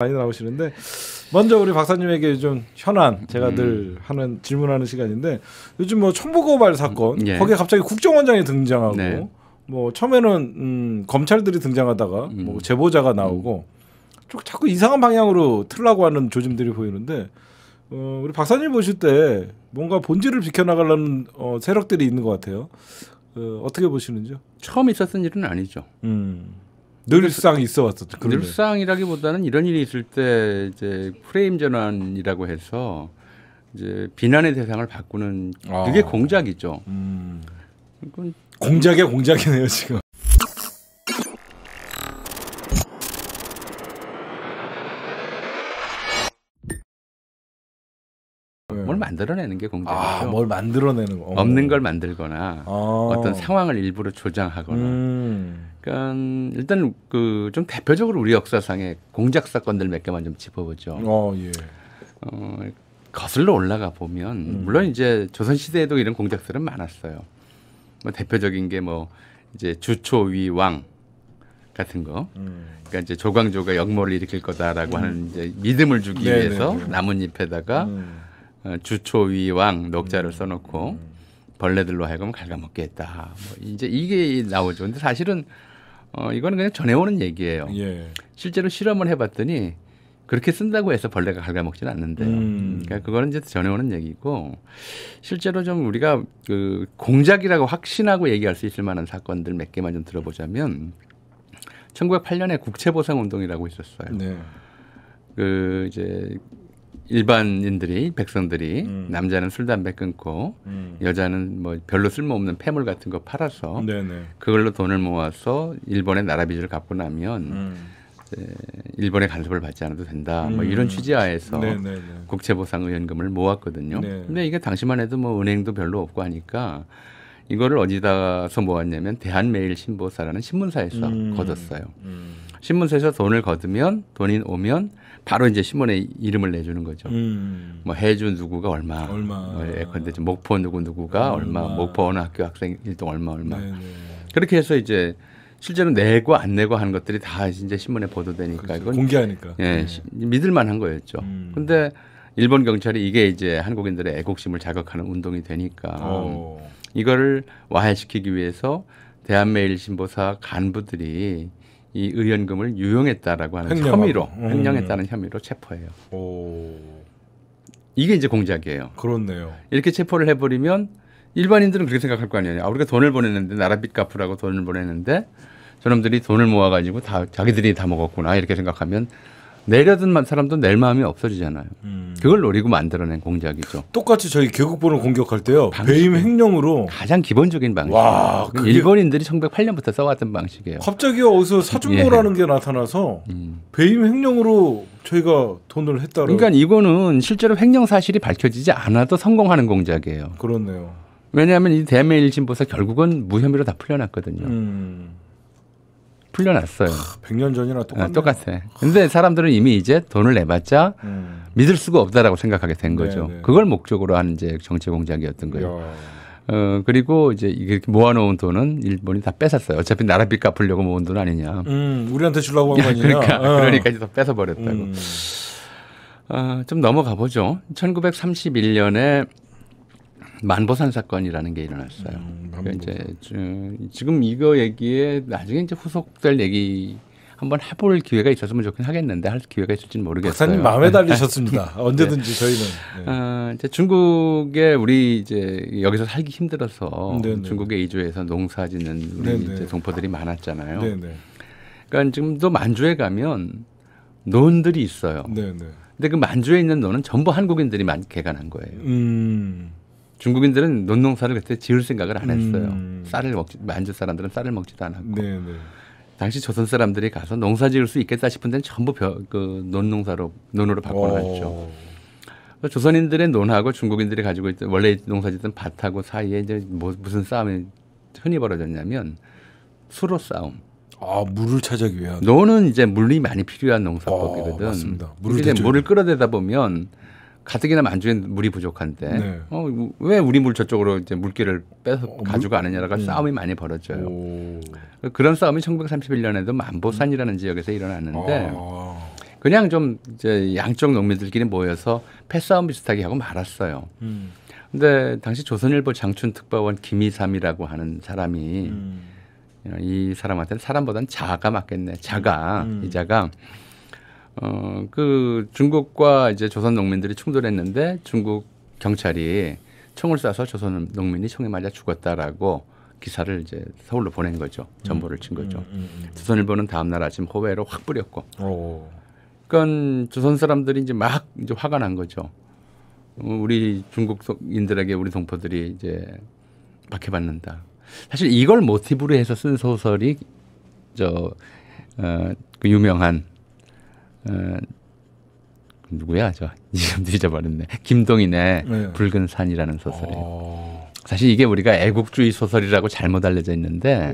많이 나오시는데 먼저 우리 박사님에게 좀 현안 제가 음. 늘 하는 질문하는 시간인데 요즘 뭐 천부고발 사건 음, 예. 거기에 갑자기 국정원장이 등장하고 네. 뭐 처음에는 음, 검찰들이 등장하다가 음. 뭐 제보자가 나오고 좀 자꾸 이상한 방향으로 틀라고 하는 조짐들이 보이는데 어, 우리 박사님 보실 때 뭔가 본질을 비켜나가려는 어, 세력들이 있는 것 같아요. 어, 어떻게 보시는지요? 처음 있었던 일은 아니죠. 음. 늘상 그 있어 왔었죠. 그러면. 늘상이라기보다는 이런 일이 있을 때 이제 프레임 전환이라고 해서 이제 비난의 대상을 바꾸는 아. 그게 공작이죠. 음. 공작의 공작이네요 지금. 뭘 네. 만들어내는 게 공작이죠. 아, 뭘 만들어내는 거. 없는 걸 만들거나 아. 어떤 상황을 일부러 조장하거나. 음. 그러니까 일단 그좀 대표적으로 우리 역사상의 공작 사건들 몇 개만 좀 짚어보죠. 어, 예. 어, 거슬러 올라가 보면 음. 물론 이제 조선 시대에도 이런 공작들은 많았어요. 뭐 대표적인 게 뭐 이제 주초위왕 같은 거. 음. 그러니까 이제 조광조가 역모를 일으킬 거다라고 음. 하는 이제 믿음을 주기 네네. 네, 위해서 네. 나뭇잎에다가 음. 어, 주초위왕 녹자를 음. 써놓고 음. 벌레들로 하여금 갉아먹게 했다. 뭐 이제 이게 나오죠. 근데 사실은 어, 이거는 그냥 전해오는 얘기예요. 예. 실제로 실험을 해봤더니 그렇게 쓴다고 해서 벌레가 갈아먹지는 않는데요. 음. 그러니까 그거는 이제 전해오는 얘기고 실제로 좀 우리가 그 공작이라고 확신하고 얘기할 수 있을 만한 사건들 몇 개만 좀 들어보자면 1908년에 국채보상 운동이라고 있었어요. 네. 그 이제 일반인들이 백성들이 음. 남자는 술 담배 끊고 음. 여자는 뭐 별로 쓸모없는 폐물 같은 거 팔아서 네네. 그걸로 돈을 모아서 일본의 나라 빚을 갚고 나면 음. 일본의 간섭을 받지 않아도 된다. 뭐 음. 이런 취지하에서 국채보상의원금을 모았거든요. 네. 근데 이게 당시만 해도 뭐 은행도 별로 없고 하니까 이거를 어디다서 모았냐면 대한매일신보사라는 신문사에서 걷었어요. 음. 신문사에서 돈을 거두면 돈이 오면 바로 이제 신문에 이름을 내주는 거죠. 음. 뭐 해주 누구가 얼마, 얼마. 예컨대 뭐 목포 누구 누구가 얼마. 얼마, 목포 어느 학교 학생 일동 얼마 얼마. 네네. 네. 그렇게 해서 이제 실제로 내고 안 내고 하는 것들이 다 이제 신문에 보도되니까 그렇죠. 이건 공개하니까 예, 네. 믿을 만한 거였죠. 음. 근데 일본 경찰이 이게 이제 한국인들의 애국심을 자극하는 운동이 되니까 오. 어. 이거를 와해시키기 위해서 대한매일신보사 간부들이 이의연금을 유용했다라고 하는 횡령하고. 혐의로 음. 횡령했다는 혐의로 체포해요. 오. 이게 이제 공작이에요. 그렇네요. 이렇게 체포를 해버리면 일반인들은 그렇게 생각할 거 아니에요. 아 우리가 돈을 보냈는데 나라빚 갚으라고 돈을 보냈는데 저놈들이 돈을 모아가지고 다 자기들이 다 먹었구나 이렇게 생각하면 내려든 사람도 낼 마음이 없어지잖아요. 음. 그걸 노리고 만들어낸 공작이죠. 똑같이 저희 개국본을 공격할 때요. 배임 횡령으로 가장 기본적인 방식. 와, 일본인들이 1908년부터 써왔던 방식이에요. 갑자기 어디서 사중고라는 예. 게 나타나서 음. 배임 횡령으로 저희가 돈을 했다 그러니까 이거는 실제로 횡령 사실이 밝혀지지 않아도 성공하는 공작이에요. 그렇네요. 왜냐하면 이 대매일신보사 결국은 무혐의로 다 풀려났거든요. 음. 풀려났어요. 100년 전이나 똑같네. 어, 똑같아. 근데 사람들은 이미 이제 돈을 내봤자 음. 믿을 수가 없다라고 생각하게 된 거죠. 네네. 네. 그걸 목적으로 한 이제 정치 공작이었던 거예요. 어, 그리고 이제 이렇게 모아놓은 돈은 일본이 다 뺏었어요. 어차피 나라빚 갚으려고 모은 돈 아니냐. 음, 우리한테 주려고 한 거 아니냐. 그러니까, 어. 그러니까 이제 다 뺏어버렸다고. 음. 어, 좀 넘어가 보죠. 1931년에 만보산 사건이라는 게 일어났어요. 음, 그까 그러니까 이제 지금 이거 얘기에 나중에 이제 후속될 얘기 한번 해볼 기회가 있었으면 좋긴 하겠는데 할 기회가 있을지는 모르겠어요. 박사님 마음에 네. 달리셨습니다. 네. 언제든지 저희는. 어, 네. 아, 이제 중국에 우리 이제 여기서 살기 힘들어서 네네. 중국에 이주해서 농사짓는 우리 네, 이제 동포들이 많았잖아요. 네네. 그러니까 지금도 만주에 가면 논들이 있어요. 네네. 근데 그 만주에 있는 논은 전부 한국인들이 많이 개간한 거예요. 음. 중국인들은 논농사를 그때 지을 생각을 안 했어요. 음. 쌀을 먹지 만주 사람들은 쌀을 먹지도 않았고. 네네. 네. 당시 조선 사람들이 가서 농사 지을 수 있겠다 싶은 데는 전부 벼, 그 논농사로 논으로 바꿔놨죠. 조선인들의 논하고 중국인들이 가지고 있던 원래 농사짓던 밭하고 사이에 이제 뭐, 무슨 싸움이 흔히 벌어졌냐면 수로 싸움. 아 물을 찾아기 위한. 논은 이제 물이 많이 필요한 농사법이거든. 아, 맞습니다. 물을 이제 물을 끌어대다 보면 가뜩이나 만주엔 물이 부족한데 네. 어, 왜 우리 물 저쪽으로 이제 물기를 빼서 어, 가져가느냐가 음. 싸움이 많이 벌어져요. 오. 그런 싸움이 1931년에도 만보산이라는 음. 지역에서 일어났는데 아. 그냥 좀 이제 양쪽 농민들끼리 모여서 패싸움 비슷하게 하고 말았어요. 그런데 음. 당시 조선일보 장춘특파원 김이삼이라고 하는 사람이 음. 이 사람한테는 사람보다는 자가 맞겠네. 자가 음. 이자가 어, 그 중국과 이제 조선 농민들이 충돌했는데 중국 경찰이 총을 쏴서 조선 농민이 총에 맞아 죽었다라고 기사를 이제 서울로 보낸 거죠. 전보를 친 거죠. 음, 음, 음, 조선일보는 다음 날 아침 호외로 확 뿌렸고. 그건 조선 사람들이 이제 막 이제 화가 난 거죠. 어, 우리 중국인들에게 우리 동포들이 이제 박해받는다. 사실 이걸 모티브로 해서 쓴 소설이 저 어, 그 유명한 어, 누구야 저 이름도 잊어버렸네. 김동인의 네. 붉은 산이라는 소설이. 에 어. 오. 사실 이게 우리가 애국주의 소설이라고 잘못 알려져 있는데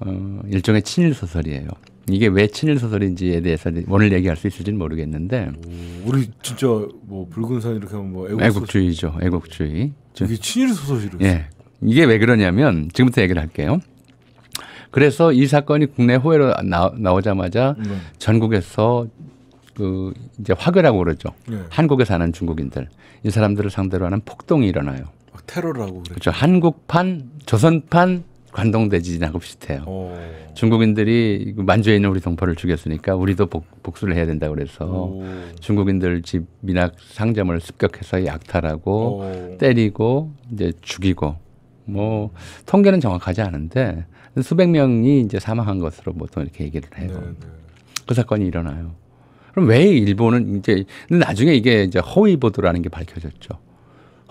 어, 일종의 친일 소설이에요. 이게 왜 친일 소설인지에 대해서 오늘 얘기할 수 있을지는 모르겠는데 오, 우리 진짜 뭐 붉은 산 이렇게 하면 뭐 애국 주의죠 애국주의. 이게 친일 소설이로. 예. 이게 왜 그러냐면 지금부터 얘기를 할게요. 그래서 이 사건이 국내 호혜로 나, 나오자마자 네. 전국에서 그 이제 화교라고 그러죠. 네. 한국에 사는 중국인들 이 사람들을 상대로 하는 폭동이 일어나요. 아, 테러라고 그러죠. 그렇죠. 한국판, 조선판 관동대지진하고 비슷해요. 오. 중국인들이 만주에 있는 우리 동포를 죽였으니까 우리도 복, 수를 해야 된다 고 그래서 오. 중국인들 집이나 상점을 습격해서 약탈하고 오. 때리고 이제 죽이고 뭐 통계는 정확하지 않은데 수백 명이 이제 사망한 것으로 보통 이렇게 얘기를 해요. 네네. 네. 그 사건이 일어나요. 그럼 왜 일본은 이제 나중에 이게 이제 허위 보도라는 게 밝혀졌죠.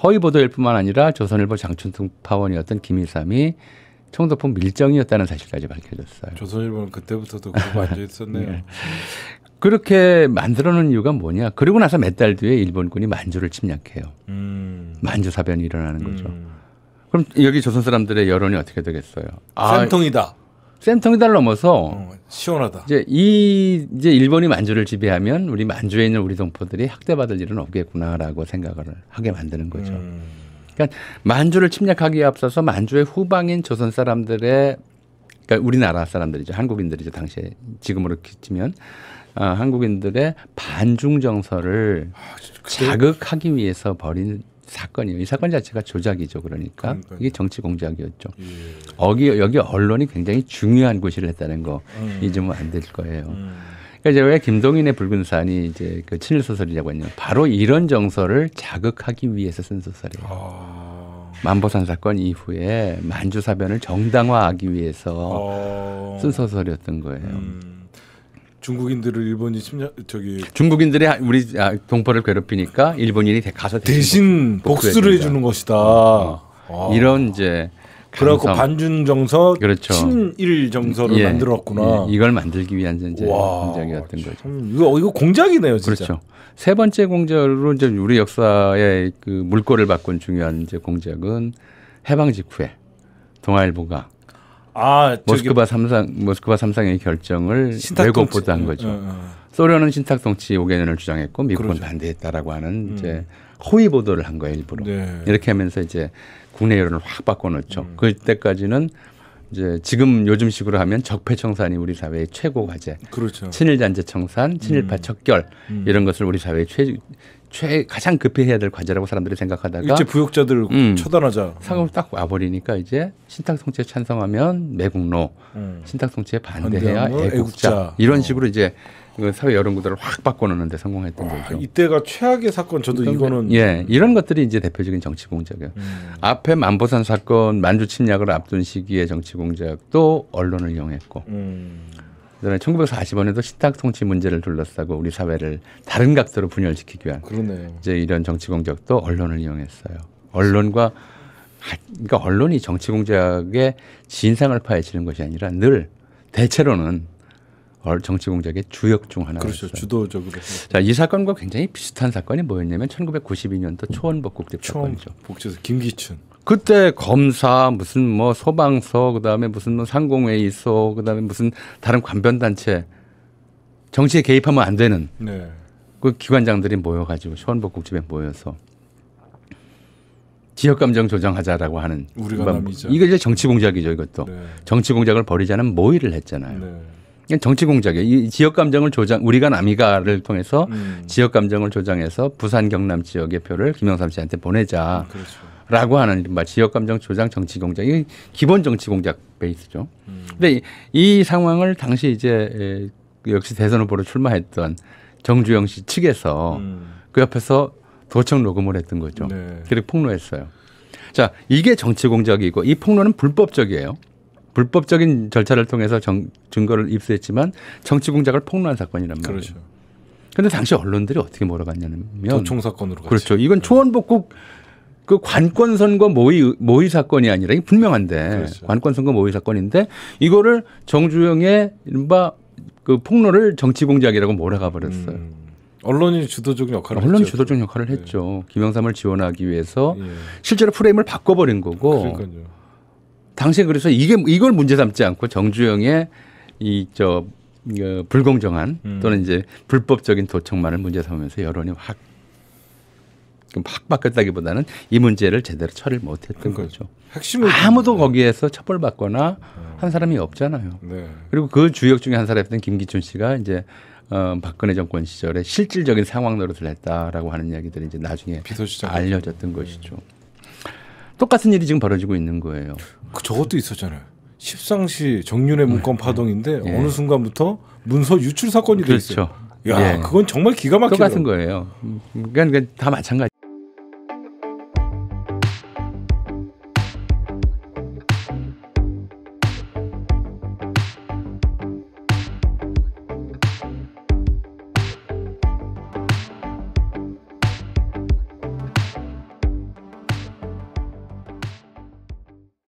허위 보도일 뿐만 아니라 조선일보 장춘승 파원이었던 김일삼이 총독품 밀정이었다는 사실까지 밝혀졌어요. 조선일보는 그때부터도 그거 앉아 있었네요. 네. 그렇게 만들어놓은 이유가 뭐냐? 그리고 나서 몇 달 뒤에 일본군이 만주를 침략해요. 음. 만주 사변이 일어나는 음. 거죠. 음. 그럼 여기 조선 사람들의 여론이 어떻게 되겠어요? 아, 쌤통이다. 쌤통이다를 넘어서 어, 시원하다. 이제 이 이제 일본이 만주를 지배하면 우리 만주에 있는 우리 동포들이 학대받을 일은 없겠구나라고 생각을 하게 만드는 거죠. 음. 그러니까 만주를 침략하기에 앞서서 만주의 후방인 조선 사람들의 그러니까 우리나라 사람들이죠. 한국인들이죠. 당시에 지금으로 치면 어, 아, 한국인들의 반중 정서를 아, 그게... 자극하기 위해서 벌인 사건이에요. 이 사건 자체가 조작이죠. 그러니까 그러니까요. 이게 정치 공작이었죠. 예. 여기 여기 언론이 굉장히 중요한 곳을 했다는 거 음. 잊으면 안 될 거예요. 음. 그러니까 이제 왜 김동인의 붉은 산이 이제 그 친일 소설이라고 했냐? 면 바로 이런 정서를 자극하기 위해서 쓴 소설이에요. 아. 만보산 사건 이후에 만주 사변을 정당화하기 위해서 아. 쓴 소설이었던 거예요. 음. 중국인들을 일본이 침략 저기 중국인들이 우리 아, 동포를 괴롭히니까 일본인이 가서 대신, 대신 복수를 해주는 것이다. 어, 어. 어. 이런 이제 그렇갖고 반준 정서, 그렇죠. 친일 정서를 예, 만들었구나. 예, 이걸 만들기 위한 이제 공작이었던 거죠. 이거 이거 공작이네요, 진짜. 그렇죠. 세 번째 공작으로 이제 우리 역사의 그 물꼬를 바꾼 중요한 이제 공작은 해방 직후에 동아일보가 아, 모스크바 삼상 모스크바 삼상의 결정을 왜곡보다 한 거죠. 어, 어, 어. 소련은 신탁 통치 5개년을 주장했고 미국은 그러죠. 반대했다라고 하는 음. 이제 호위 보도를 한 거예요 일부러. 네. 이렇게 하면서 이제 국내 여론을 확 바꿔놓죠. 음. 그때까지는 이제 지금 요즘식으로 하면 적폐 청산이 우리 사회의 최고 과제. 그렇죠. 친일 단체 청산, 친일파 음. 척결 음. 이런 것을 우리 사회의 최최 가장 급히해야될 과제라고 사람들이 생각하다가 일제 부역자들 음, 처단하자 상업 딱 와버리니까 이제 신탁성에 찬성하면 매국노, 음. 신탁성에 반대해야 애국자. 애국자, 이런 어. 식으로 이제 그 사회 여론 구도를 확 바꿔놓는데 성공했던 와, 아, 거죠. 이때가 최악의 사건. 저도 그러니까, 이거는 예 이런 것들이 이제 대표적인 정치 공작이에요. 음. 앞에 만보산 사건, 만주 침략을 앞둔 시기의 정치 공작도 언론을 이용했고. 음. 그다음에 1 9 4 5년도 신탁 통치 문제를 둘러싸고 우리 사회를 다른 각도로 분열시키기 위한 그러네요. 이제 이런 정치 공작도 언론을 이용했어요. 언론과 그러니까 언론이 정치 공작의 진상을 파헤치는 것이 아니라 늘 대체로는 정치 공작의 주역 중 하나였어요. 그렇죠. 주도적으로. 자, 이 사건과 굉장히 비슷한 사건이 뭐였냐면 1992년도 초원복국대 사건이죠. 복국에서 김기춘. 그때 검사 무슨 뭐 소방서 그다음에 무슨 뭐 상공회의소 그다음에 무슨 다른 관변 단체 정치에 개입하면 안 되는 네. 그 기관장들이 모여가지고 시원복국집에 모여서 지역 감정 조정하자라고 하는 우리가 이죠이제 정치 공작이죠 이것도 네. 정치 공작을 벌이자는 모의를 했잖아요. 네. 정치 공작에 이 지역 감정을 조장 우리가 남이가를 통해서 음. 지역 감정을 조장해서 부산 경남 지역의 표를 김영삼 씨한테 보내자. 음, 그렇죠. 라고 하는 뭐 지역감정 조장 정치 공작 이 기본 정치 공작 베이스죠. 근데 이, 상황을 당시 이제 그 역시 대선 후보로 출마했던 정주영 씨 측에서 음. 그 옆에서 도청 녹음을 했던 거죠. 네. 그리고 폭로했어요. 자, 이게 정치 공작이고 이 폭로는 불법적이에요. 불법적인 절차를 통해서 정, 증거를 입수했지만 정치 공작을 폭로한 사건이란 말이에요. 그렇죠. 근데 당시 언론들이 어떻게 몰아갔냐면 도청 사건으로 그렇죠. 이건 네. 초원복국 그 관권 선거 모의 모의 사건이 아니라 이 분명한데 그렇죠. 관권 선거 모의 사건인데 이거를 정주영의 이른바 그 폭로를 정치 공작이라고 몰아가 버렸어요. 음. 언론이 주도적인 역할을 언론 했죠. 주도적인 역할을 네. 했죠. 김영삼을 지원하기 위해서 예. 실제로 프레임을 바꿔버린 거고. 그러니까요. 당시에 그래서 이게 이걸 문제 삼지 않고 정주영의 이저 어, 불공정한 음. 또는 이제 불법적인 도청만을 문제 삼으면서 여론이 확확 바뀌었다기보다는 이 문제를 제대로 처리를 못했던 거죠. 핵심을 아무도 보 네. 거기에서 처벌받거나 네. 한 사람이 없잖아요. 네. 그리고 그 주역 중에 한 사람이었던 김기춘 씨가 이제 어, 박근혜 정권 시절에 실질적인 상황 노릇을 했다라고 하는 이야기들이 이제 나중에 알려졌던 네. 것이죠. 똑같은 일이 지금 벌어지고 있는 거예요. 그 저것도 있었잖아요. 십상시 정윤의 네. 문건 파동인데 네. 어느 순간부터 문서 유출 사건이 그렇죠. 됐어요. 야, 예. 그건 정말 기가 막히죠. 똑같은 거예요. 그러니까 다 마찬가지.